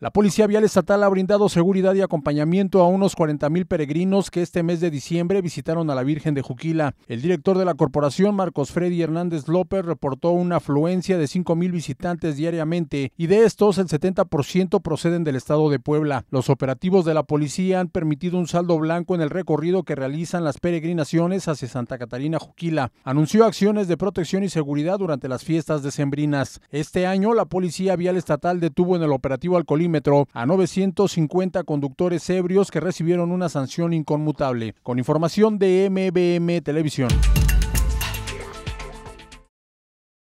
La Policía Vial Estatal ha brindado seguridad y acompañamiento a unos 40.000 peregrinos que este mes de diciembre visitaron a la Virgen de Juquila. El director de la corporación, Marcos Freddy Hernández López, reportó una afluencia de 5.000 visitantes diariamente y de estos el 70% proceden del estado de Puebla. Los operativos de la policía han permitido un saldo blanco en el recorrido que realizan las peregrinaciones hacia Santa Catarina Juquila. Anunció acciones de protección y seguridad durante las fiestas decembrinas. Este año, la Policía Vial Estatal detuvo en el operativo a 950 conductores ebrios que recibieron una sanción inconmutable. Con información de MBM Televisión.